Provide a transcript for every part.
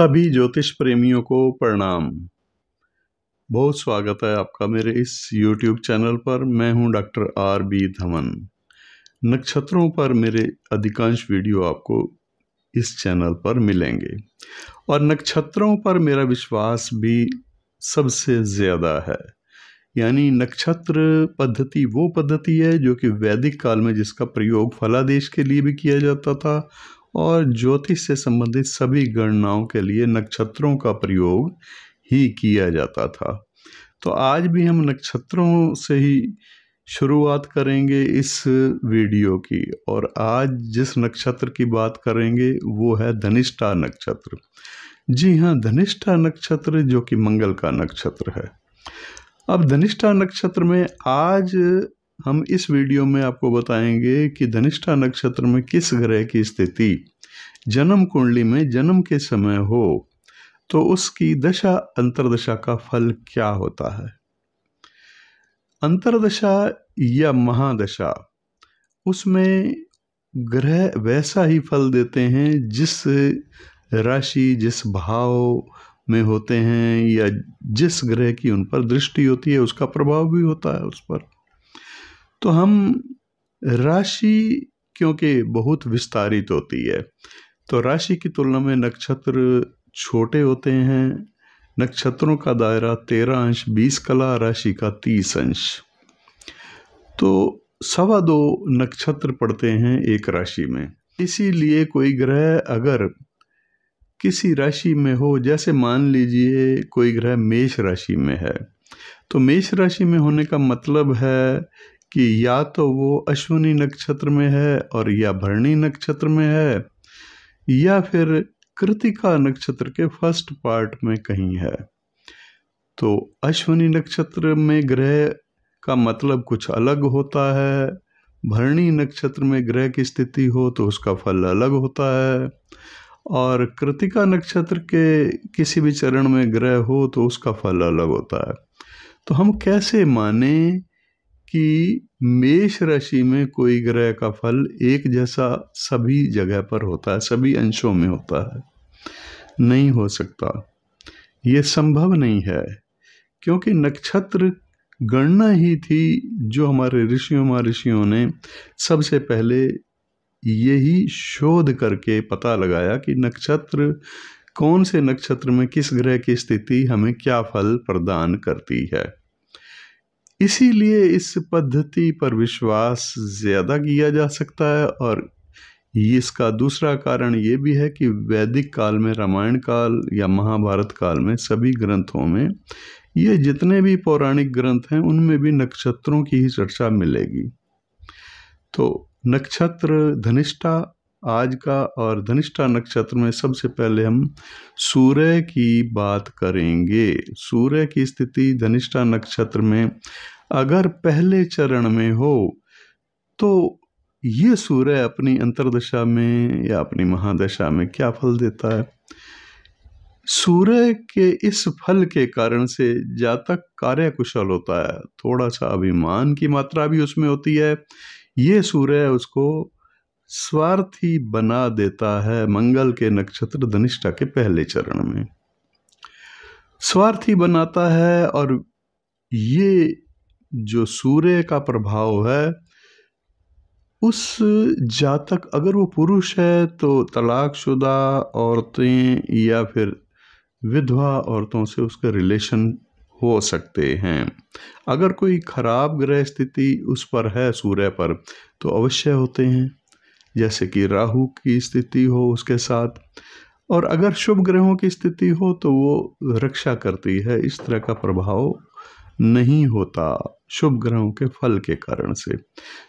सभी ज्योतिष प्रेमियों को प्रणाम बहुत स्वागत है आपका मेरे इस यूट्यूब चैनल पर मैं हूं डॉक्टर आर बी धमन नक्षत्रों पर मेरे अधिकांश वीडियो आपको इस चैनल पर मिलेंगे और नक्षत्रों पर मेरा विश्वास भी सबसे ज़्यादा है यानी नक्षत्र पद्धति वो पद्धति है जो कि वैदिक काल में जिसका प्रयोग फलादेश के लिए भी किया जाता था और ज्योतिष से संबंधित सभी गणनाओं के लिए नक्षत्रों का प्रयोग ही किया जाता था तो आज भी हम नक्षत्रों से ही शुरुआत करेंगे इस वीडियो की और आज जिस नक्षत्र की बात करेंगे वो है धनिष्ठा नक्षत्र जी हाँ धनिष्ठा नक्षत्र जो कि मंगल का नक्षत्र है अब धनिष्ठा नक्षत्र में आज हम इस वीडियो में आपको बताएंगे कि धनिष्ठा नक्षत्र में किस ग्रह की स्थिति जन्म कुंडली में जन्म के समय हो तो उसकी दशा अंतरदशा का फल क्या होता है अंतरदशा या महादशा उसमें ग्रह वैसा ही फल देते हैं जिस राशि जिस भाव में होते हैं या जिस ग्रह की उन पर दृष्टि होती है उसका प्रभाव भी होता है उस पर तो हम राशि क्योंकि बहुत विस्तारित होती है तो राशि की तुलना में नक्षत्र छोटे होते हैं नक्षत्रों का दायरा तेरह अंश बीस कला राशि का तीस अंश तो सवा दो नक्षत्र पड़ते हैं एक राशि में इसीलिए कोई ग्रह अगर किसी राशि में हो जैसे मान लीजिए कोई ग्रह मेष राशि में है तो मेष राशि में होने का मतलब है कि या तो वो अश्विनी नक्षत्र में है और या भरणी नक्षत्र में है या फिर कृतिका नक्षत्र के फर्स्ट पार्ट में कहीं है तो अश्विनी नक्षत्र में ग्रह का मतलब कुछ अलग होता है भरणी नक्षत्र में ग्रह की स्थिति हो तो उसका फल अलग होता है और कृतिका नक्षत्र के किसी भी चरण में ग्रह हो तो उसका फल अलग होता है तो हम कैसे माने कि मेष राशि में कोई ग्रह का फल एक जैसा सभी जगह पर होता है सभी अंशों में होता है नहीं हो सकता ये संभव नहीं है क्योंकि नक्षत्र गणना ही थी जो हमारे ऋषियों महर्षियों ने सबसे पहले यही शोध करके पता लगाया कि नक्षत्र कौन से नक्षत्र में किस ग्रह की स्थिति हमें क्या फल प्रदान करती है इसीलिए इस पद्धति पर विश्वास ज़्यादा किया जा सकता है और इसका दूसरा कारण ये भी है कि वैदिक काल में रामायण काल या महाभारत काल में सभी ग्रंथों में ये जितने भी पौराणिक ग्रंथ हैं उनमें भी नक्षत्रों की ही चर्चा मिलेगी तो नक्षत्र धनिष्ठा आज का और धनिष्ठा नक्षत्र में सबसे पहले हम सूर्य की बात करेंगे सूर्य की स्थिति धनिष्ठा नक्षत्र में अगर पहले चरण में हो तो ये सूर्य अपनी अंतर्दशा में या अपनी महादशा में क्या फल देता है सूर्य के इस फल के कारण से जातक कार्य कुशल होता है थोड़ा सा अभिमान की मात्रा भी उसमें होती है ये सूर्य उसको स्वार्थी बना देता है मंगल के नक्षत्र धनिष्ठा के पहले चरण में स्वार्थी बनाता है और ये जो सूर्य का प्रभाव है उस जातक अगर वो पुरुष है तो तलाकशुदा औरतें या फिर विधवा औरतों से उसके रिलेशन हो सकते हैं अगर कोई खराब ग्रह स्थिति उस पर है सूर्य पर तो अवश्य होते हैं जैसे कि राहु की स्थिति हो उसके साथ और अगर शुभ ग्रहों की स्थिति हो तो वो रक्षा करती है इस तरह का प्रभाव नहीं होता शुभ ग्रहों के फल के कारण से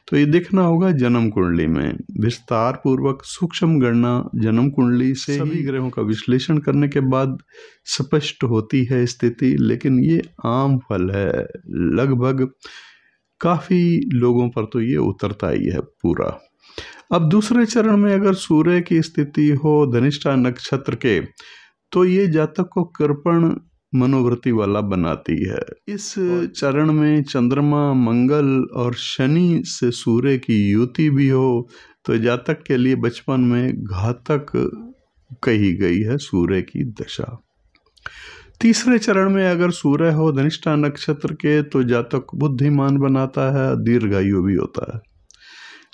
तो ये देखना होगा जन्म कुंडली में विस्तार पूर्वक सूक्ष्म गणना जन्म कुंडली से सभी ग्रहों का विश्लेषण करने के बाद स्पष्ट होती है स्थिति लेकिन ये आम फल है लगभग काफ़ी लोगों पर तो ये उतरता ही है पूरा अब दूसरे चरण में अगर सूर्य की स्थिति हो धनिष्ठा नक्षत्र के तो ये जातक को कृपण मनोवृत्ति वाला बनाती है इस चरण में चंद्रमा मंगल और शनि से सूर्य की युति भी हो तो जातक के लिए बचपन में घातक कही गई है सूर्य की दशा तीसरे चरण में अगर सूर्य हो धनिष्ठा नक्षत्र के तो जातक बुद्धिमान बनाता है दीर्घायु भी होता है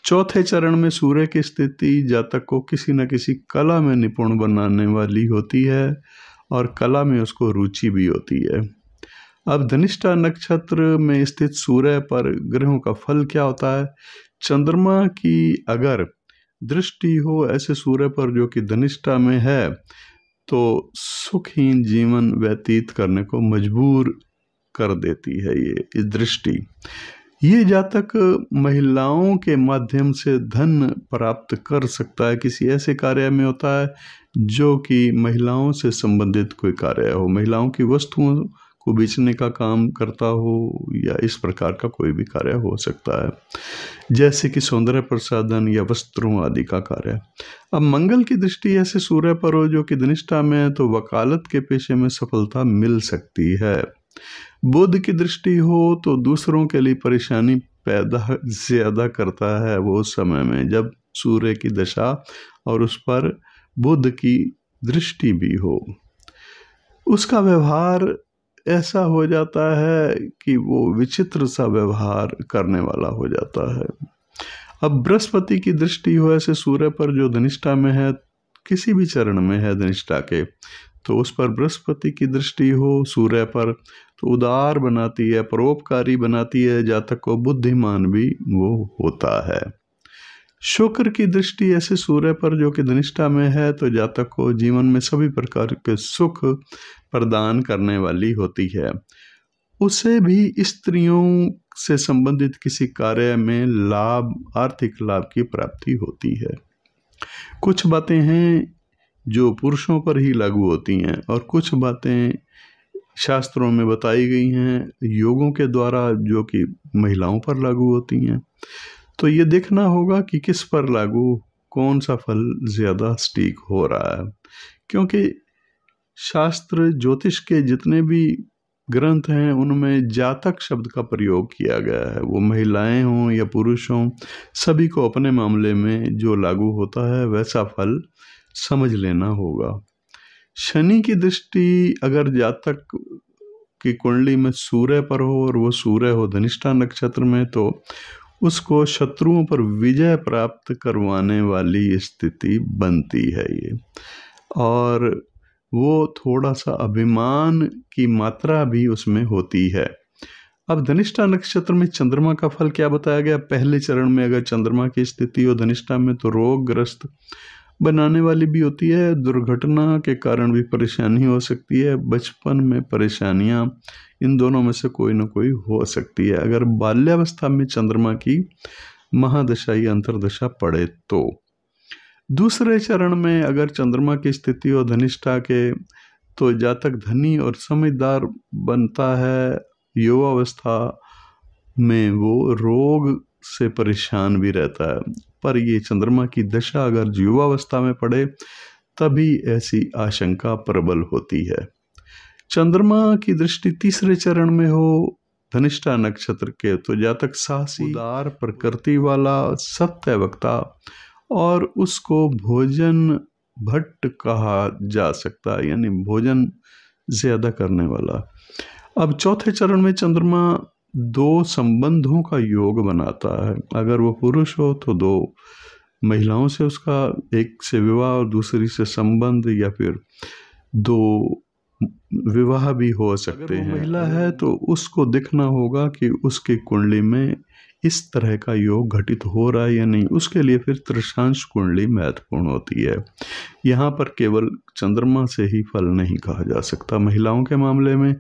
चौथे चरण में सूर्य की स्थिति जातक को किसी न किसी कला में निपुण बनाने वाली होती है और कला में उसको रुचि भी होती है अब धनिष्ठा नक्षत्र में स्थित सूर्य पर ग्रहों का फल क्या होता है चंद्रमा की अगर दृष्टि हो ऐसे सूर्य पर जो कि धनिष्ठा में है तो सुखहीन जीवन व्यतीत करने को मजबूर कर देती है ये इस दृष्टि ये जातक महिलाओं के माध्यम से धन प्राप्त कर सकता है किसी ऐसे कार्य में होता है जो कि महिलाओं से संबंधित कोई कार्य हो महिलाओं की वस्तुओं को बेचने का काम करता हो या इस प्रकार का कोई भी कार्य हो सकता है जैसे कि सौंदर्य प्रसाधन या वस्त्रों आदि का कार्य अब मंगल की दृष्टि ऐसे सूर्य पर हो जो कि धनिष्ठा में तो वकालत के पेशे में सफलता मिल सकती है बुद्ध की दृष्टि हो तो दूसरों के लिए परेशानी पैदा ज़्यादा करता है वो समय में जब सूर्य की दशा और उस पर बुद्ध की दृष्टि भी हो उसका व्यवहार ऐसा हो जाता है कि वो विचित्र सा व्यवहार करने वाला हो जाता है अब बृहस्पति की दृष्टि हो ऐसे सूर्य पर जो धनिष्ठा में है किसी भी चरण में है धनिष्ठा के तो उस पर बृहस्पति की दृष्टि हो सूर्य पर तो उदार बनाती है परोपकारी बनाती है जातक को बुद्धिमान भी वो होता है शुक्र की दृष्टि ऐसे सूर्य पर जो कि धनिष्ठा में है तो जातक को जीवन में सभी प्रकार के सुख प्रदान करने वाली होती है उसे भी स्त्रियों से संबंधित किसी कार्य में लाभ आर्थिक लाभ की प्राप्ति होती है कुछ बातें हैं जो पुरुषों पर ही लागू होती हैं और कुछ बातें शास्त्रों में बताई गई हैं योगों के द्वारा जो कि महिलाओं पर लागू होती हैं तो ये देखना होगा कि किस पर लागू कौन सा फल ज़्यादा स्टीक हो रहा है क्योंकि शास्त्र ज्योतिष के जितने भी ग्रंथ हैं उनमें जातक शब्द का प्रयोग किया गया है वो महिलाएं हों या पुरुष हों सभी को अपने मामले में जो लागू होता है वैसा फल समझ लेना होगा शनि की दृष्टि अगर जातक की कुंडली में सूर्य पर हो और वो सूर्य हो धनिष्ठा नक्षत्र में तो उसको शत्रुओं पर विजय प्राप्त करवाने वाली स्थिति बनती है ये और वो थोड़ा सा अभिमान की मात्रा भी उसमें होती है अब धनिष्ठा नक्षत्र में चंद्रमा का फल क्या बताया गया पहले चरण में अगर चंद्रमा की स्थिति हो धनिष्ठा में तो रोगग्रस्त बनाने वाली भी होती है दुर्घटना के कारण भी परेशानी हो सकती है बचपन में परेशानियाँ इन दोनों में से कोई ना कोई हो सकती है अगर बाल्यावस्था में चंद्रमा की महादशा या अंतरदशा पड़े तो दूसरे चरण में अगर चंद्रमा की स्थिति और धनिष्ठा के तो जातक धनी और समझदार बनता है युवावस्था में वो रोग से परेशान भी रहता है पर ये चंद्रमा की दशा अगर युवावस्था में पड़े तभी ऐसी आशंका प्रबल होती है चंद्रमा की दृष्टि तीसरे चरण में हो धनिष्ठा नक्षत्र के तो जातक साहसी उदार प्रकृति वाला सत्य वक्ता और उसको भोजन भट्ट कहा जा सकता यानी भोजन ज़्यादा करने वाला अब चौथे चरण में चंद्रमा दो संबंधों का योग बनाता है अगर वो पुरुष हो तो दो महिलाओं से उसका एक से विवाह और दूसरी से संबंध या फिर दो विवाह भी हो सकते हैं महिला है तो उसको देखना होगा कि उसकी कुंडली में इस तरह का योग घटित हो रहा है या नहीं उसके लिए फिर त्रिशांश कुंडली महत्वपूर्ण होती है यहाँ पर केवल चंद्रमा से ही फल नहीं कहा जा सकता महिलाओं के मामले में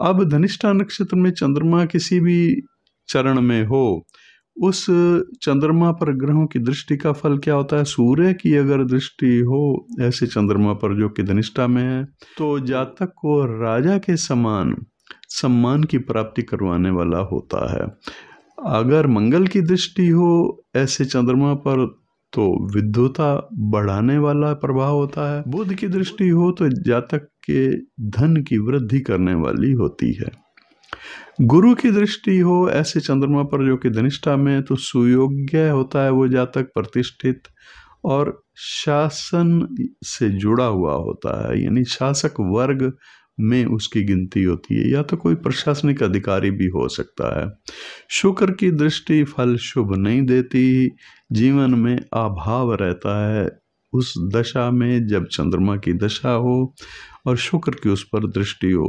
अब धनिष्ठा नक्षत्र में चंद्रमा किसी भी चरण में हो उस चंद्रमा पर ग्रहों की दृष्टि का फल क्या होता है सूर्य की अगर दृष्टि हो ऐसे चंद्रमा पर जो कि धनिष्ठा में है तो जातक को राजा के समान सम्मान की प्राप्ति करवाने वाला होता है अगर मंगल की दृष्टि हो ऐसे चंद्रमा पर तो विद्युता बढ़ाने वाला प्रभाव होता है बुद्ध की दृष्टि हो तो जातक के धन की वृद्धि करने वाली होती है गुरु की दृष्टि हो ऐसे चंद्रमा पर जो कि धनिष्ठा में तो सुयोग्य होता है वो जातक प्रतिष्ठित और शासन से जुड़ा हुआ होता है यानी शासक वर्ग में उसकी गिनती होती है या तो कोई प्रशासनिक अधिकारी भी हो सकता है शुक्र की दृष्टि फल शुभ नहीं देती जीवन में अभाव रहता है उस दशा में जब चंद्रमा की दशा हो और शुक्र की उस पर दृष्टि हो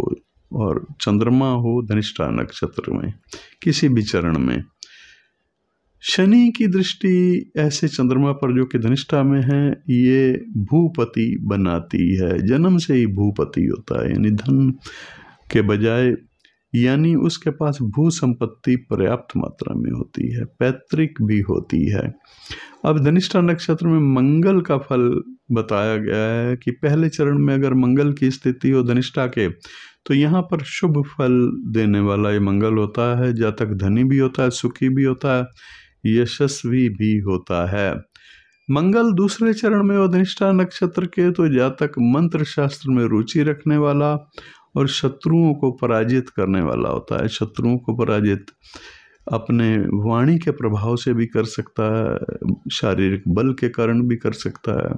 और चंद्रमा हो धनिष्ठा नक्षत्र में किसी भी चरण में शनि की दृष्टि ऐसे चंद्रमा पर जो कि धनिष्ठा में है ये भूपति बनाती है जन्म से ही भूपति होता है यानी धन के बजाय यानी उसके पास भू संपत्ति पर्याप्त मात्रा में होती है पैतृक भी होती है अब धनिष्ठा नक्षत्र में मंगल का फल बताया गया है कि पहले चरण में अगर मंगल की स्थिति हो धनिष्ठा के तो यहाँ पर शुभ फल देने वाला ये मंगल होता है जातक धनी भी होता है सुखी भी होता है यशस्वी भी होता है मंगल दूसरे चरण में धनिष्ठा नक्षत्र के तो जातक मंत्र शास्त्र में रुचि रखने वाला और शत्रुओं को पराजित करने वाला होता है शत्रुओं को पराजित अपने वाणी के प्रभाव से भी कर सकता है शारीरिक बल के कारण भी कर सकता है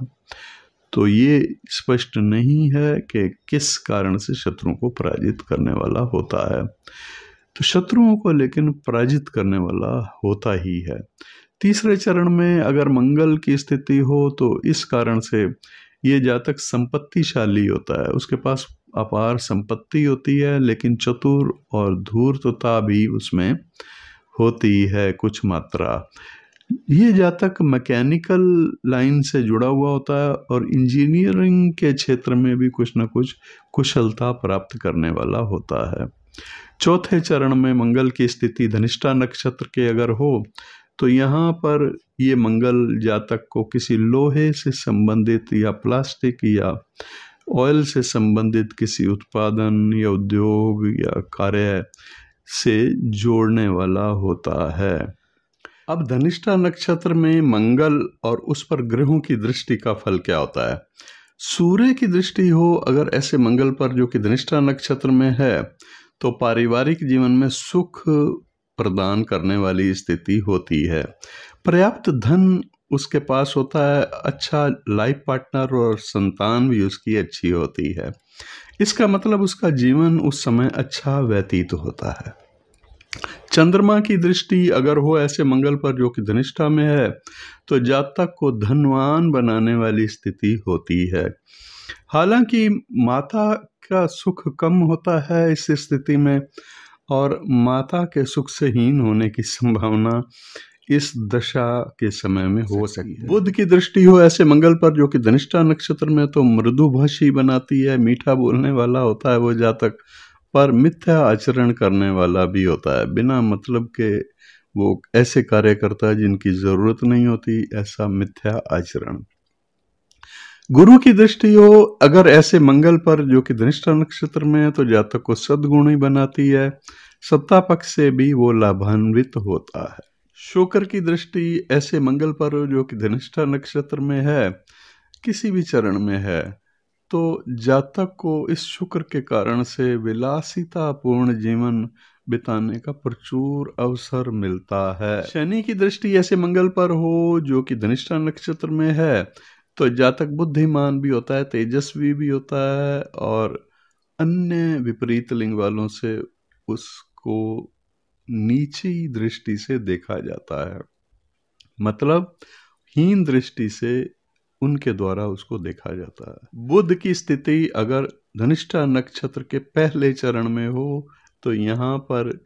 तो ये स्पष्ट नहीं है कि किस कारण से शत्रुओं को पराजित करने वाला होता है तो शत्रुओं को लेकिन पराजित करने वाला होता ही है तीसरे चरण में अगर मंगल की स्थिति हो तो इस कारण से ये जातक संपत्तिशाली होता है उसके पास अपार संपत्ति होती है लेकिन चतुर और धूर्तता भी उसमें होती है कुछ मात्रा ये जातक मैकेनिकल लाइन से जुड़ा हुआ होता है और इंजीनियरिंग के क्षेत्र में भी कुछ ना कुछ कुशलता प्राप्त करने वाला होता है चौथे चरण में मंगल की स्थिति धनिष्ठा नक्षत्र के अगर हो तो यहाँ पर ये मंगल जातक को किसी लोहे से संबंधित या प्लास्टिक या ऑयल से संबंधित किसी उत्पादन या उद्योग या कार्य से जोड़ने वाला होता है अब धनिष्ठा नक्षत्र में मंगल और उस पर ग्रहों की दृष्टि का फल क्या होता है सूर्य की दृष्टि हो अगर ऐसे मंगल पर जो कि धनिष्ठा नक्षत्र में है तो पारिवारिक जीवन में सुख प्रदान करने वाली स्थिति होती है पर्याप्त धन उसके पास होता है अच्छा लाइफ पार्टनर और संतान भी उसकी अच्छी होती है इसका मतलब उसका जीवन उस समय अच्छा व्यतीत होता है चंद्रमा की दृष्टि अगर हो ऐसे मंगल पर जो कि धनिष्ठा में है तो जातक को धनवान बनाने वाली स्थिति होती है हालांकि माता का सुख कम होता है इस स्थिति में और माता के सुख से हीन होने की संभावना इस दशा के समय में हो सकती है बुद्ध की दृष्टि हो ऐसे मंगल पर जो कि धनिष्ठा नक्षत्र में तो मृदुभाषी बनाती है मीठा बोलने वाला होता है वो जातक पर मिथ्या आचरण करने वाला भी होता है बिना मतलब के वो ऐसे कार्य करता है जिनकी ज़रूरत नहीं होती ऐसा मिथ्या आचरण गुरु की दृष्टि हो अगर ऐसे मंगल पर जो कि धनिष्ठा नक्षत्र में है तो जातक को ही बनाती है सत्ता पक्ष से भी वो लाभान्वित होता है शोकर की दृष्टि ऐसे मंगल पर जो कि धनिष्ठा नक्षत्र में है किसी भी चरण में है तो जातक को इस शुक्र के कारण से विलासिता पूर्ण जीवन बिताने का प्रचुर अवसर मिलता है शनि की दृष्टि ऐसे मंगल पर हो जो कि धनिष्ठा नक्षत्र में है तो जातक बुद्धिमान भी होता है तेजस्वी भी होता है और अन्य विपरीत लिंग वालों से उसको ही दृष्टि से देखा जाता है मतलब हीन दृष्टि से उनके द्वारा उसको देखा जाता है बुद्ध की स्थिति अगर धनिष्ठा नक्षत्र के पहले चरण में हो तो यहाँ पर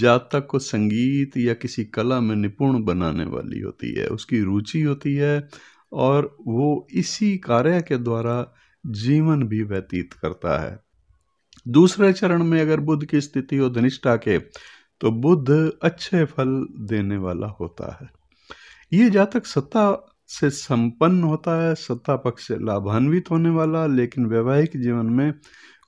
जातक को संगीत या किसी कला में निपुण बनाने वाली होती है उसकी रुचि होती है और वो इसी कार्य के द्वारा जीवन भी व्यतीत करता है दूसरे चरण में अगर बुद्ध की स्थिति हो धनिष्ठा के तो बुद्ध अच्छे फल देने वाला होता है ये जातक सत्ता से संपन्न होता है सत्ता पक्ष से लाभान्वित होने वाला लेकिन वैवाहिक जीवन में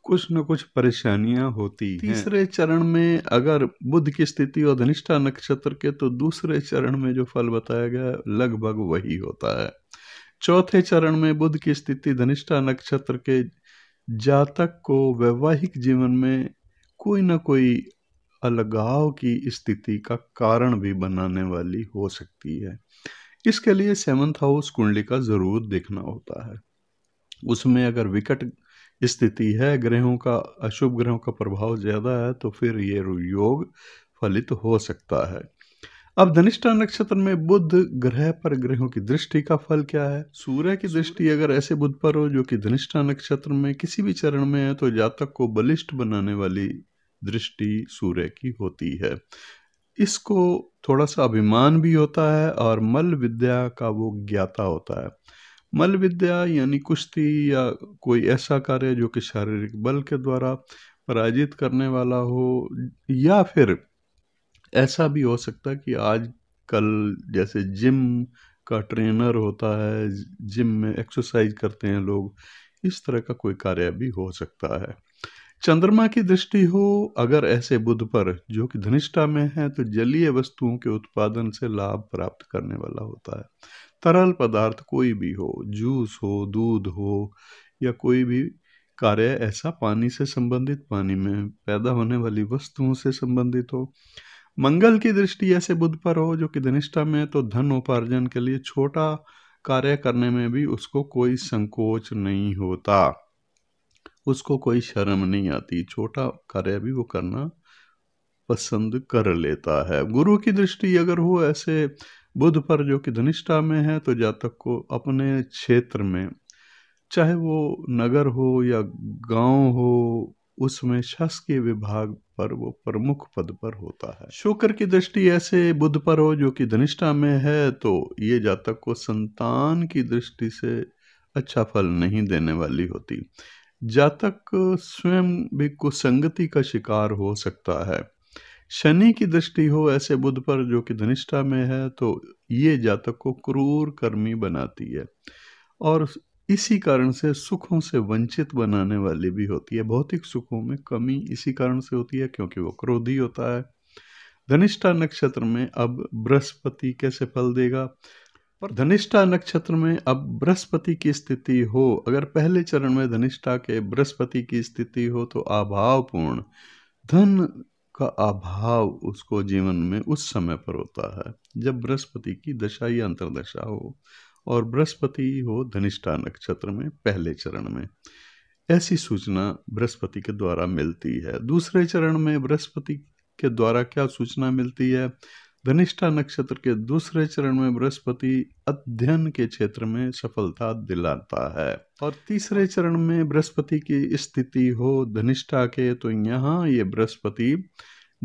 कुछ न कुछ परेशानियां होती हैं तीसरे चरण में अगर बुद्ध की स्थिति और धनिष्ठा नक्षत्र के तो दूसरे चरण में जो फल बताया गया लगभग वही होता है चौथे चरण में बुद्ध की स्थिति धनिष्ठा नक्षत्र के जातक को वैवाहिक जीवन में कोई ना कोई अलगाव की स्थिति का कारण भी बनाने वाली हो सकती है इसके लिए सेवन्थ हाउस कुंडली का ज़रूर देखना होता है उसमें अगर विकट स्थिति है ग्रहों का अशुभ ग्रहों का प्रभाव ज़्यादा है तो फिर ये योग फलित हो सकता है अब धनिष्ठा नक्षत्र में बुद्ध ग्रह पर ग्रहों की दृष्टि का फल क्या है सूर्य की दृष्टि अगर ऐसे बुद्ध पर हो जो कि धनिष्ठा नक्षत्र में किसी भी चरण में है तो जातक को बलिष्ठ बनाने वाली दृष्टि सूर्य की होती है इसको थोड़ा सा अभिमान भी होता है और मल विद्या का वो ज्ञाता होता है मल विद्या यानी कुश्ती या कोई ऐसा कार्य जो कि शारीरिक बल के द्वारा पराजित करने वाला हो या फिर ऐसा भी हो सकता है कि आज कल जैसे जिम का ट्रेनर होता है जिम में एक्सरसाइज करते हैं लोग इस तरह का कोई कार्य भी हो सकता है चंद्रमा की दृष्टि हो अगर ऐसे बुद्ध पर जो कि धनिष्ठा में है तो जलीय वस्तुओं के उत्पादन से लाभ प्राप्त करने वाला होता है तरल पदार्थ कोई भी हो जूस हो दूध हो या कोई भी कार्य ऐसा पानी से संबंधित पानी में पैदा होने वाली वस्तुओं से संबंधित हो मंगल की दृष्टि ऐसे बुद्ध पर हो जो कि धनिष्ठा में तो धन उपार्जन के लिए छोटा कार्य करने में भी उसको कोई संकोच नहीं होता उसको कोई शर्म नहीं आती छोटा कार्य भी वो करना पसंद कर लेता है गुरु की दृष्टि अगर हो ऐसे बुध पर जो कि धनिष्ठा में है तो जातक को अपने क्षेत्र में चाहे वो नगर हो या गांव हो उसमें शासकीय विभाग पर वो प्रमुख पद पर होता है शुक्र की दृष्टि ऐसे बुध पर हो जो कि धनिष्ठा में है तो ये जातक को संतान की दृष्टि से अच्छा फल नहीं देने वाली होती जातक स्वयं भी कुसंगति का शिकार हो सकता है शनि की दृष्टि हो ऐसे बुध पर जो कि धनिष्ठा में है तो ये जातक को क्रूर कर्मी बनाती है और इसी कारण से सुखों से वंचित बनाने वाली भी होती है भौतिक सुखों में कमी इसी कारण से होती है क्योंकि वो क्रोधी होता है धनिष्ठा नक्षत्र में अब बृहस्पति कैसे फल देगा पर धनिष्ठा नक्षत्र में अब बृहस्पति की स्थिति हो अगर पहले चरण में धनिष्ठा के बृहस्पति की स्थिति हो तो अभावपूर्ण धन का अभाव उसको जीवन में उस समय पर होता है जब बृहस्पति की दशा या अंतर्दशा हो और बृहस्पति हो धनिष्ठा नक्षत्र में पहले चरण में ऐसी सूचना बृहस्पति के द्वारा मिलती है दूसरे चरण में बृहस्पति के द्वारा क्या सूचना मिलती है धनिष्ठा नक्षत्र के दूसरे चरण में बृहस्पति अध्ययन के क्षेत्र में सफलता दिलाता है और तीसरे चरण में बृहस्पति की स्थिति हो धनिष्ठा के तो यहाँ ये बृहस्पति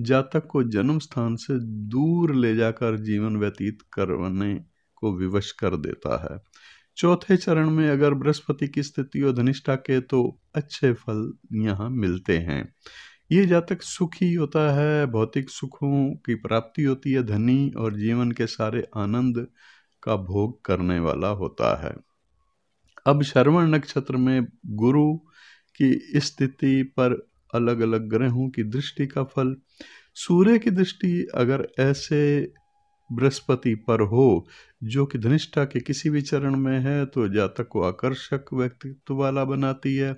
जातक को जन्म स्थान से दूर ले जाकर जीवन व्यतीत करने को विवश कर देता है चौथे चरण में अगर बृहस्पति की स्थिति हो धनिष्ठा के तो अच्छे फल यहाँ मिलते हैं ये जातक सुखी होता है भौतिक सुखों की प्राप्ति होती है धनी और जीवन के सारे आनंद का भोग करने वाला होता है अब श्रवण नक्षत्र में गुरु की स्थिति पर अलग अलग ग्रहों की दृष्टि का फल सूर्य की दृष्टि अगर ऐसे बृहस्पति पर हो जो कि धनिष्ठा के किसी भी चरण में है तो जातक को आकर्षक व्यक्तित्व वाला बनाती है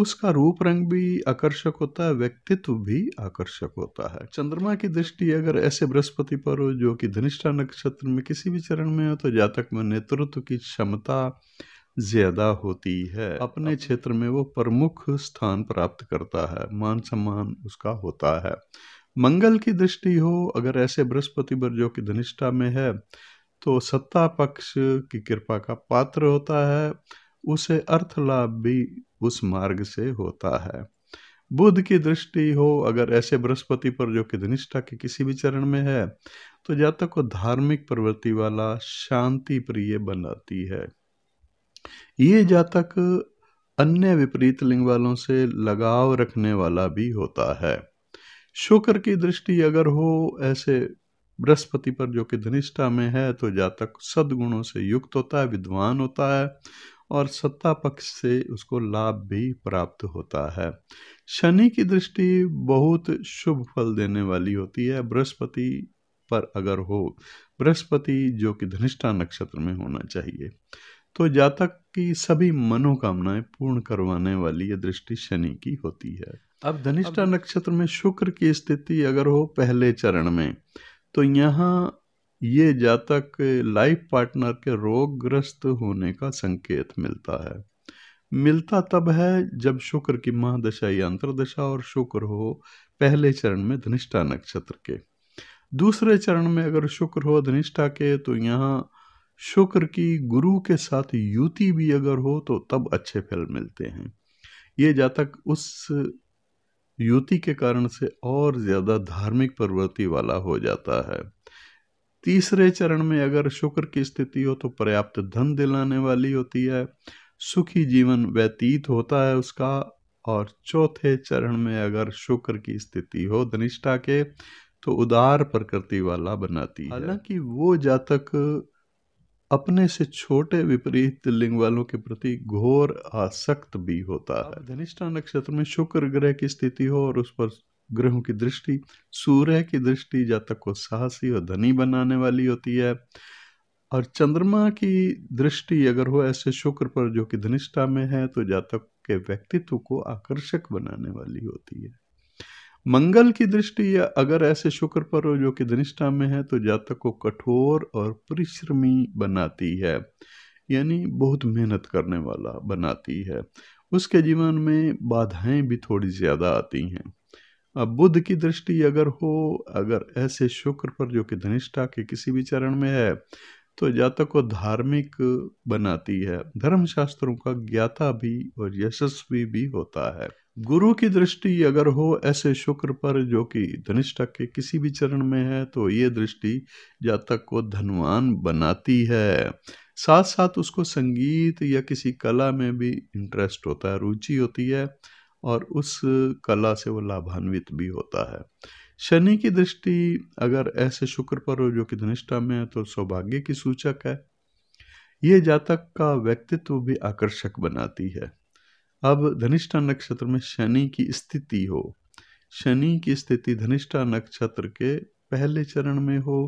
उसका रूप रंग भी आकर्षक होता है व्यक्तित्व भी आकर्षक होता है चंद्रमा की दृष्टि अगर ऐसे बृहस्पति पर हो जो कि धनिष्ठा नक्षत्र में किसी भी चरण में हो तो जातक में नेतृत्व की क्षमता ज्यादा होती है अपने क्षेत्र में वो प्रमुख स्थान प्राप्त करता है मान सम्मान उसका होता है मंगल की दृष्टि हो अगर ऐसे बृहस्पति पर जो कि धनिष्ठा में है तो सत्ता पक्ष की कृपा का पात्र होता है उसे अर्थ लाभ भी उस मार्ग से होता है बुद्ध की दृष्टि हो अगर ऐसे बृहस्पति पर जो कि धनिष्ठा के किसी भी चरण में है तो जातक को धार्मिक प्रवृत्ति वाला शांति प्रिय बनाती है ये जातक अन्य विपरीत लिंग वालों से लगाव रखने वाला भी होता है शुक्र की दृष्टि अगर हो ऐसे बृहस्पति पर जो कि धनिष्ठा में है तो जातक सदगुणों से युक्त होता है विद्वान होता है और सत्ता पक्ष से उसको लाभ भी प्राप्त होता है शनि की दृष्टि बहुत शुभ फल देने वाली होती है बृहस्पति पर अगर हो बृहस्पति जो कि धनिष्ठा नक्षत्र में होना चाहिए तो जातक की सभी मनोकामनाएं पूर्ण करवाने वाली ये दृष्टि शनि की होती है अब धनिष्ठा नक्षत्र में शुक्र की स्थिति अगर हो पहले चरण में तो यहाँ ये जातक लाइफ पार्टनर के रोगग्रस्त होने का संकेत मिलता है मिलता तब है जब शुक्र की महादशा या अंतरदशा और शुक्र हो पहले चरण में धनिष्ठा नक्षत्र के दूसरे चरण में अगर शुक्र हो धनिष्ठा के तो यहाँ शुक्र की गुरु के साथ युति भी अगर हो तो तब अच्छे फल मिलते हैं ये जातक उस युति के कारण से और ज़्यादा धार्मिक प्रवृत्ति वाला हो जाता है तीसरे चरण में अगर शुक्र की स्थिति हो तो पर्याप्त धन दिलाने वाली होती है सुखी जीवन व्यतीत होता है उसका और चौथे चरण में अगर शुक्र की स्थिति हो धनिष्ठा के तो उदार प्रकृति वाला बनाती है हालांकि वो जातक अपने से छोटे विपरीत लिंग वालों के प्रति घोर आसक्त भी होता है धनिष्ठा नक्षत्र में शुक्र ग्रह की स्थिति हो और उस पर ग्रहों की दृष्टि सूर्य की दृष्टि जातक को साहसी और धनी बनाने वाली होती है और चंद्रमा की दृष्टि अगर हो ऐसे शुक्र पर जो कि धनिष्ठा में है तो जातक के व्यक्तित्व को आकर्षक बनाने वाली होती है मंगल की दृष्टि या अगर ऐसे शुक्र पर हो जो कि धनिष्ठा में है तो जातक को कठोर और परिश्रमी बनाती है यानी बहुत मेहनत करने वाला बनाती है उसके जीवन में बाधाएं भी थोड़ी ज़्यादा आती हैं अब बुद्ध की दृष्टि अगर हो अगर ऐसे शुक्र पर जो कि धनिष्ठा के किसी भी चरण में है तो जातक को धार्मिक बनाती है धर्मशास्त्रों का ज्ञाता भी और यशस्वी भी होता है गुरु की दृष्टि अगर हो ऐसे शुक्र पर जो कि धनिष्ठा के किसी भी चरण में है तो ये दृष्टि जातक को धनवान बनाती है साथ साथ उसको संगीत या किसी कला में भी इंटरेस्ट होता है रुचि होती है और उस कला से वो लाभान्वित भी होता है शनि की दृष्टि अगर ऐसे शुक्र पर हो जो कि धनिष्ठा में है तो सौभाग्य की सूचक है ये जातक का व्यक्तित्व भी आकर्षक बनाती है अब धनिष्ठा नक्षत्र में शनि की स्थिति हो शनि की स्थिति धनिष्ठा नक्षत्र के पहले चरण में हो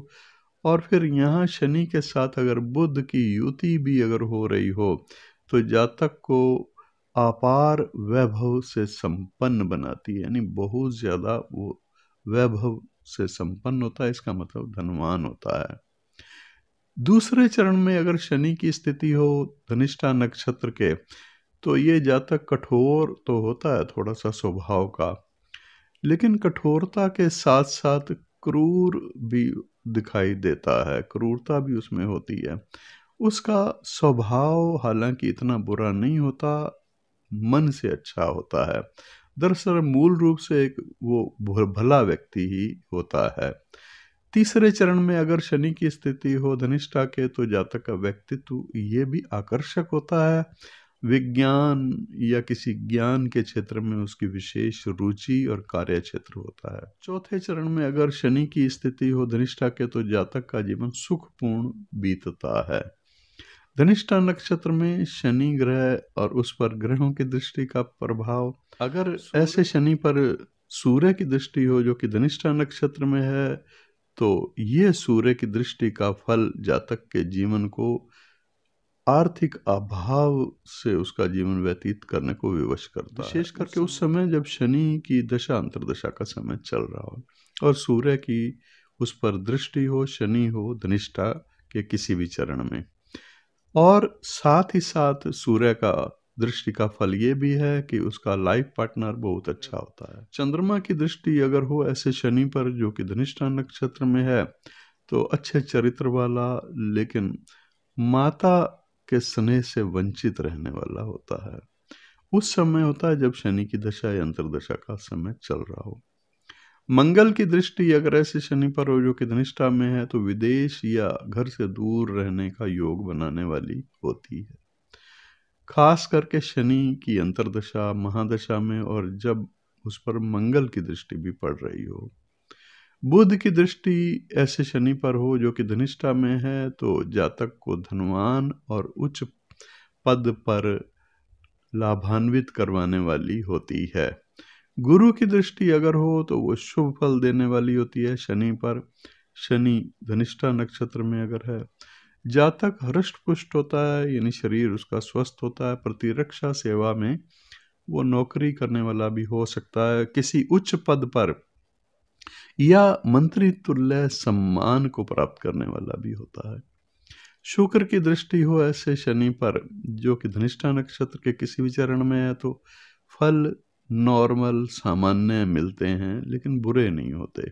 और फिर यहाँ शनि के साथ अगर बुद्ध की युति भी अगर हो रही हो तो जातक को अपार वैभव से संपन्न बनाती है यानी बहुत ज़्यादा वो वैभव से संपन्न होता है इसका मतलब धनवान होता है दूसरे चरण में अगर शनि की स्थिति हो धनिष्ठा नक्षत्र के तो ये जातक कठोर तो होता है थोड़ा सा स्वभाव का लेकिन कठोरता के साथ साथ क्रूर भी दिखाई देता है क्रूरता भी उसमें होती है उसका स्वभाव हालांकि इतना बुरा नहीं होता मन से अच्छा होता है दरअसल मूल रूप से एक वो भला व्यक्ति ही होता है तीसरे चरण में अगर शनि की स्थिति हो धनिष्ठा के तो जातक का व्यक्तित्व ये भी आकर्षक होता है विज्ञान या किसी ज्ञान के क्षेत्र में उसकी विशेष रुचि और कार्य क्षेत्र होता है चौथे चरण में अगर शनि की स्थिति हो धनिष्ठा के तो जातक का जीवन सुखपूर्ण बीतता है धनिष्ठा नक्षत्र में शनि ग्रह और उस पर ग्रहों की दृष्टि का प्रभाव अगर ऐसे शनि पर सूर्य की दृष्टि हो जो कि धनिष्ठा नक्षत्र में है तो ये सूर्य की दृष्टि का फल जातक के जीवन को आर्थिक अभाव से उसका जीवन व्यतीत करने को विवश करता है विशेष करके उस समय जब शनि की दशा अंतर्दशा का समय चल रहा हो और सूर्य की उस पर दृष्टि हो शनि हो धनिष्ठा के किसी भी चरण में और साथ ही साथ सूर्य का दृष्टि का फल ये भी है कि उसका लाइफ पार्टनर बहुत अच्छा होता है चंद्रमा की दृष्टि अगर हो ऐसे शनि पर जो कि धनिष्ठा नक्षत्र में है तो अच्छे चरित्र वाला लेकिन माता के स्नेह से वंचित रहने वाला होता है उस समय होता है जब शनि की दशा या अंतर्दशा का समय चल रहा हो मंगल की दृष्टि अगर ऐसे शनि पर हो जो कि धनिष्ठा में है तो विदेश या घर से दूर रहने का योग बनाने वाली होती है खास करके शनि की अंतरदशा महादशा में और जब उस पर मंगल की दृष्टि भी पड़ रही हो बुध की दृष्टि ऐसे शनि पर हो जो कि धनिष्ठा में है तो जातक को धनवान और उच्च पद पर लाभान्वित करवाने वाली होती है गुरु की दृष्टि अगर हो तो वो शुभ फल देने वाली होती है शनि पर शनि धनिष्ठा नक्षत्र में अगर है जातक हृष्ट पुष्ट होता है यानी शरीर उसका स्वस्थ होता है प्रतिरक्षा सेवा में वो नौकरी करने वाला भी हो सकता है किसी उच्च पद पर या मंत्री तुल्य सम्मान को प्राप्त करने वाला भी होता है शुक्र की दृष्टि हो ऐसे शनि पर जो कि धनिष्ठा नक्षत्र के किसी भी चरण में है तो फल नॉर्मल सामान्य मिलते हैं लेकिन बुरे नहीं होते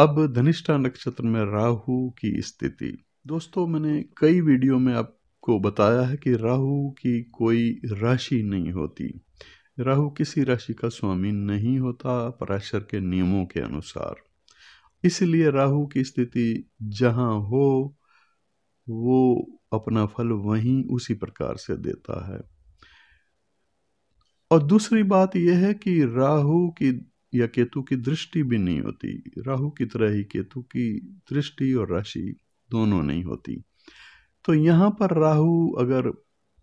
अब धनिष्ठा नक्षत्र में राहु की स्थिति दोस्तों मैंने कई वीडियो में आपको बताया है कि राहु की कोई राशि नहीं होती राहु किसी राशि का स्वामी नहीं होता पराशर के नियमों के अनुसार इसलिए राहु की स्थिति जहाँ हो वो अपना फल वहीं उसी प्रकार से देता है और दूसरी बात यह है कि राहु की या केतु की दृष्टि भी नहीं होती राहु की तरह ही केतु की दृष्टि और राशि दोनों नहीं होती तो यहाँ पर राहु अगर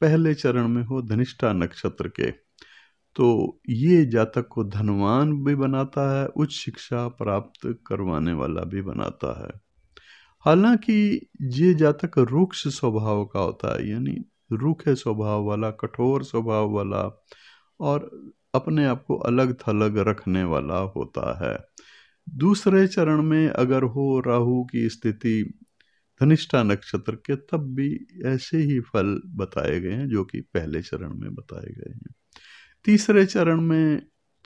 पहले चरण में हो धनिष्ठा नक्षत्र के तो ये जातक को धनवान भी बनाता है उच्च शिक्षा प्राप्त करवाने वाला भी बनाता है हालांकि ये जातक रूक्ष स्वभाव का होता है यानी रूखे स्वभाव वाला कठोर स्वभाव वाला और अपने आप को अलग थलग रखने वाला होता है दूसरे चरण में अगर हो राहु की स्थिति धनिष्ठा नक्षत्र के तब भी ऐसे ही फल बताए गए हैं जो कि पहले चरण में बताए गए हैं तीसरे चरण में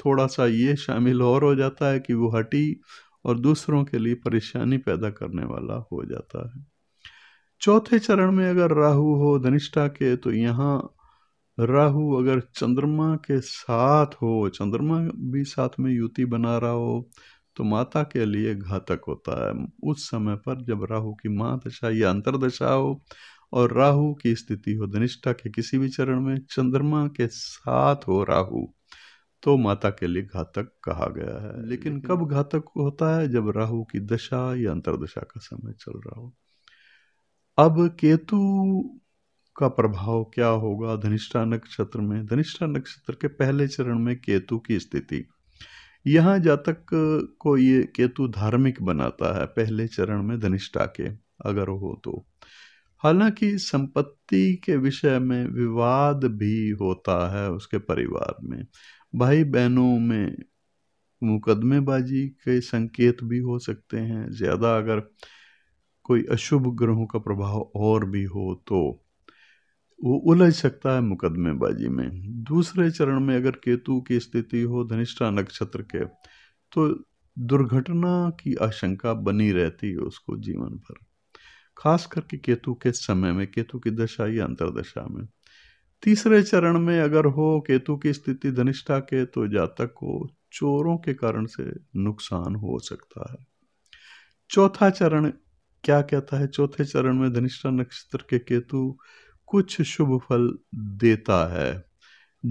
थोड़ा सा ये शामिल और हो जाता है कि वो हटी और दूसरों के लिए परेशानी पैदा करने वाला हो जाता है चौथे चरण में अगर राहु हो धनिष्ठा के तो यहाँ राहु अगर चंद्रमा के साथ हो चंद्रमा भी साथ में युति बना रहा हो तो माता के लिए घातक होता है उस समय पर जब राहु की माँ दशा या अंतरदशा हो और राहु की स्थिति हो धनिष्ठा के किसी भी चरण में चंद्रमा के साथ हो राहु तो माता के लिए घातक कहा गया है लेकिन कब घातक होता है जब राहु की दशा या अंतरदशा का समय चल रहा हो अब केतु का प्रभाव क्या होगा धनिष्ठा नक्षत्र में धनिष्ठा नक्षत्र के पहले चरण में केतु की स्थिति यहाँ जातक को ये केतु धार्मिक बनाता है पहले चरण में धनिष्ठा के अगर हो तो हालांकि संपत्ति के विषय में विवाद भी होता है उसके परिवार में भाई बहनों में मुकदमेबाजी के संकेत भी हो सकते हैं ज़्यादा अगर कोई अशुभ ग्रहों का प्रभाव और भी हो तो वो उलझ सकता है मुकदमेबाजी में दूसरे चरण में अगर केतु की स्थिति हो धनिष्ठा नक्षत्र के तो दुर्घटना की आशंका बनी रहती है उसको जीवन भर खास करके केतु के समय में केतु की दशा या अंतरदशा में तीसरे चरण में अगर हो केतु की स्थिति धनिष्ठा के तो जातक को चोरों के कारण से नुकसान हो सकता है चौथा चरण क्या कहता है चौथे चरण में धनिष्ठा नक्षत्र के केतु कुछ शुभ फल देता है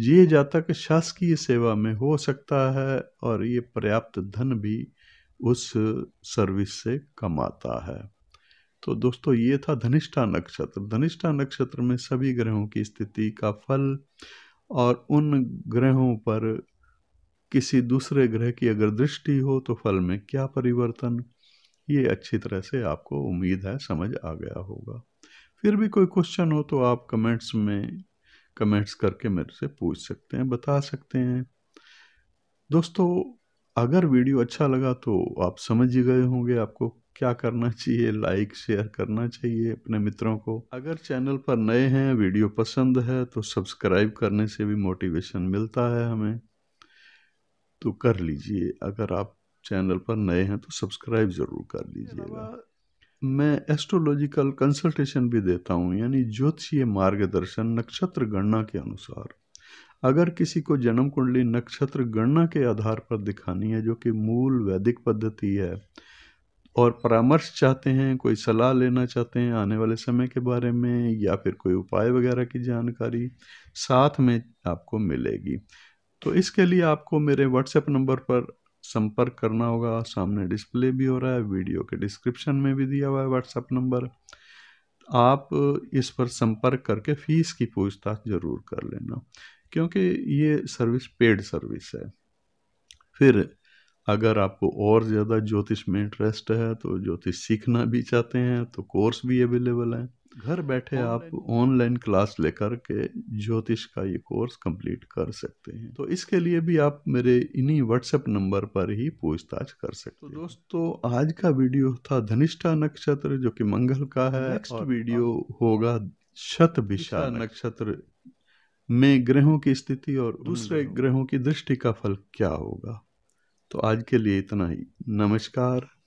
ये जातक शासकीय सेवा में हो सकता है और ये पर्याप्त धन भी उस सर्विस से कमाता है तो दोस्तों ये था धनिष्ठा नक्षत्र धनिष्ठा नक्षत्र में सभी ग्रहों की स्थिति का फल और उन ग्रहों पर किसी दूसरे ग्रह की अगर दृष्टि हो तो फल में क्या परिवर्तन ये अच्छी तरह से आपको उम्मीद है समझ आ गया होगा फिर भी कोई क्वेश्चन हो तो आप कमेंट्स में कमेंट्स करके मेरे से पूछ सकते हैं बता सकते हैं दोस्तों अगर वीडियो अच्छा लगा तो आप समझ ही गए होंगे आपको क्या करना चाहिए लाइक शेयर करना चाहिए अपने मित्रों को अगर चैनल पर नए हैं वीडियो पसंद है तो सब्सक्राइब करने से भी मोटिवेशन मिलता है हमें तो कर लीजिए अगर आप चैनल पर नए हैं तो सब्सक्राइब ज़रूर कर लीजिएगा मैं एस्ट्रोलॉजिकल कंसल्टेशन भी देता हूँ यानी ज्योतिषीय मार्गदर्शन नक्षत्र गणना के अनुसार अगर किसी को जन्म कुंडली नक्षत्र गणना के आधार पर दिखानी है जो कि मूल वैदिक पद्धति है और परामर्श चाहते हैं कोई सलाह लेना चाहते हैं आने वाले समय के बारे में या फिर कोई उपाय वगैरह की जानकारी साथ में आपको मिलेगी तो इसके लिए आपको मेरे व्हाट्सएप नंबर पर संपर्क करना होगा सामने डिस्प्ले भी हो रहा है वीडियो के डिस्क्रिप्शन में भी दिया हुआ है व्हाट्सअप नंबर आप इस पर संपर्क करके फ़ीस की पूछताछ ज़रूर कर लेना क्योंकि ये सर्विस पेड सर्विस है फिर अगर आपको और ज़्यादा ज्योतिष में इंटरेस्ट है तो ज्योतिष सीखना भी चाहते हैं तो कोर्स भी अवेलेबल है घर बैठे आप ऑनलाइन क्लास लेकर के ज्योतिष का ये कोर्स कंप्लीट कर सकते हैं तो इसके लिए भी आप मेरे इन्हीं व्हाट्सएप नंबर पर ही पूछताछ कर सकते तो हैं तो दोस्तों आज का वीडियो था धनिष्ठा नक्षत्र जो कि मंगल का है नेक्स्ट वीडियो होगा शतभिषा नक्षत्र में ग्रहों की स्थिति और दूसरे ग्रहों की दृष्टि का फल क्या होगा तो आज के लिए इतना ही नमस्कार